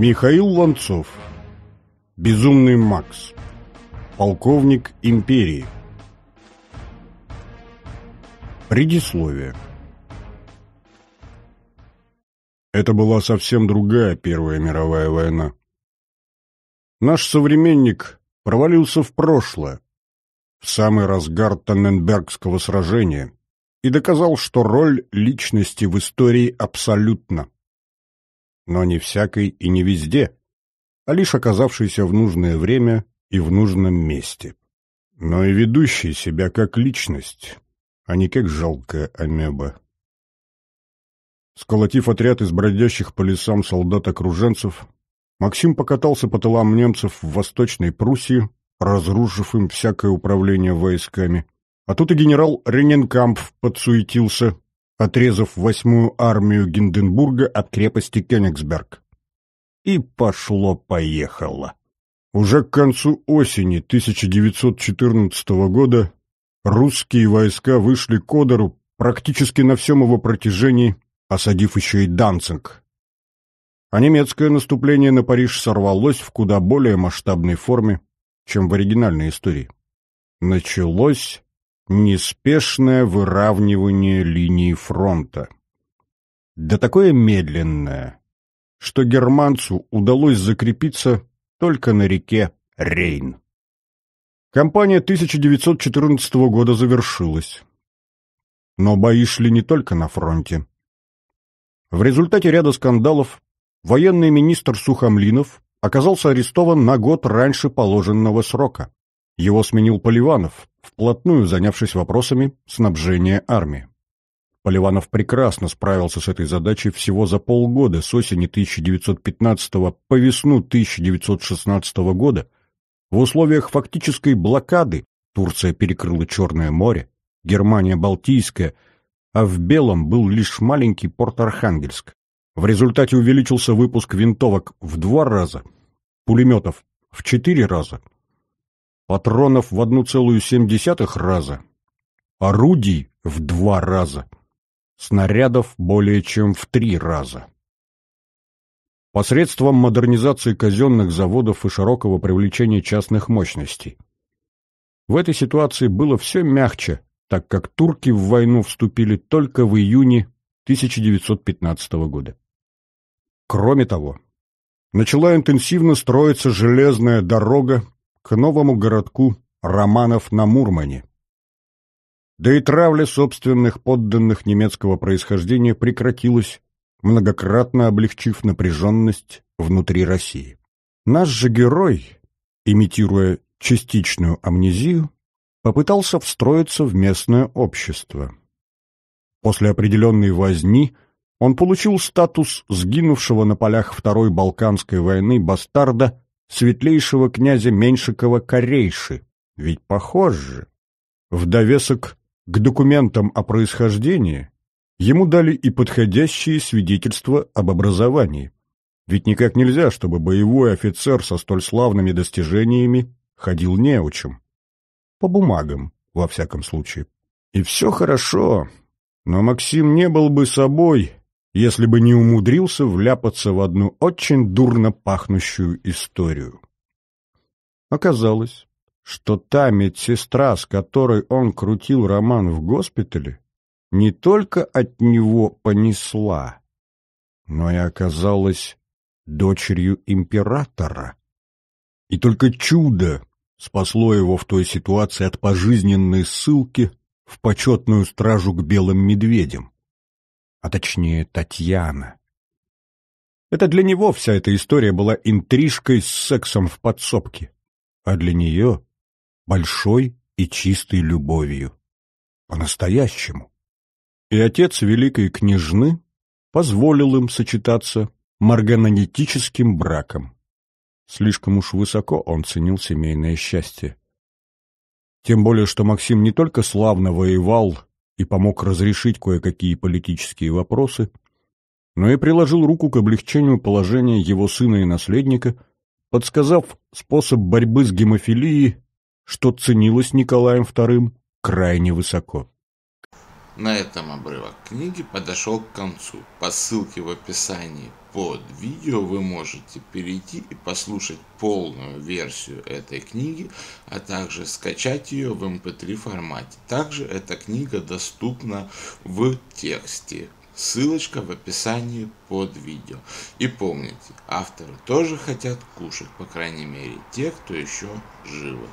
Михаил Ланцов Безумный Макс Полковник империи Предисловие Это была совсем другая Первая мировая война. Наш современник провалился в прошлое, в самый разгар Танненбергского сражения, и доказал, что роль личности в истории абсолютна но не всякой и не везде, а лишь оказавшийся в нужное время и в нужном месте. Но и ведущий себя как личность, а не как жалкая амеба. Сколотив отряд из бродящих по лесам солдат-окруженцев, Максим покатался по тылам немцев в Восточной Пруссии, разрушив им всякое управление войсками. А тут и генерал Рененкамп подсуетился, отрезав восьмую армию Гинденбурга от крепости Кёнигсберг. И пошло-поехало. Уже к концу осени 1914 года русские войска вышли к Одеру практически на всем его протяжении, осадив еще и Данцинг. А немецкое наступление на Париж сорвалось в куда более масштабной форме, чем в оригинальной истории. Началось неспешное выравнивание линии фронта. Да такое медленное, что германцу удалось закрепиться только на реке Рейн. Кампания 1914 года завершилась. Но бои шли не только на фронте. В результате ряда скандалов военный министр Сухомлинов оказался арестован на год раньше положенного срока. Его сменил Поливанов, вплотную занявшись вопросами снабжения армии. Поливанов прекрасно справился с этой задачей всего за полгода с осени 1915 по весну 1916 года. В условиях фактической блокады Турция перекрыла Черное море, Германия – Балтийское, а в Белом был лишь маленький порт Архангельск. В результате увеличился выпуск винтовок в два раза, пулеметов в четыре раза – патронов в 1,7 раза, орудий в 2 раза, снарядов более чем в 3 раза. Посредством модернизации казенных заводов и широкого привлечения частных мощностей. В этой ситуации было все мягче, так как турки в войну вступили только в июне 1915 года. Кроме того, начала интенсивно строиться железная дорога к новому городку Романов на Мурмане. Да и травля собственных подданных немецкого происхождения прекратилась, многократно облегчив напряженность внутри России. Наш же герой, имитируя частичную амнезию, попытался встроиться в местное общество. После определенной возни он получил статус сгинувшего на полях Второй Балканской войны бастарда светлейшего князя Меньшикова Корейши, ведь похож же. В довесок к документам о происхождении ему дали и подходящие свидетельства об образовании. Ведь никак нельзя, чтобы боевой офицер со столь славными достижениями ходил неучим. По бумагам, во всяком случае. И все хорошо, но Максим не был бы собой, если бы не умудрился вляпаться в одну очень дурно пахнущую историю. Оказалось, что та медсестра, с которой он крутил роман в госпитале, не только от него понесла, но и оказалась дочерью императора. И только чудо спасло его в той ситуации от пожизненной ссылки в почетную стражу к белым медведям а точнее Татьяна. Это для него вся эта история была интрижкой с сексом в подсобке, а для нее — большой и чистой любовью. По-настоящему. И отец великой княжны позволил им сочетаться марганонетическим браком. Слишком уж высоко он ценил семейное счастье. Тем более, что Максим не только славно воевал и помог разрешить кое-какие политические вопросы, но и приложил руку к облегчению положения его сына и наследника, подсказав способ борьбы с гемофилией, что ценилось Николаем II крайне высоко. На этом обрывок книги подошел к концу. По ссылке в описании под видео вы можете перейти и послушать полную версию этой книги, а также скачать ее в mp3 эм формате. Также эта книга доступна в тексте. Ссылочка в описании под видео. И помните, авторы тоже хотят кушать, по крайней мере те, кто еще живы.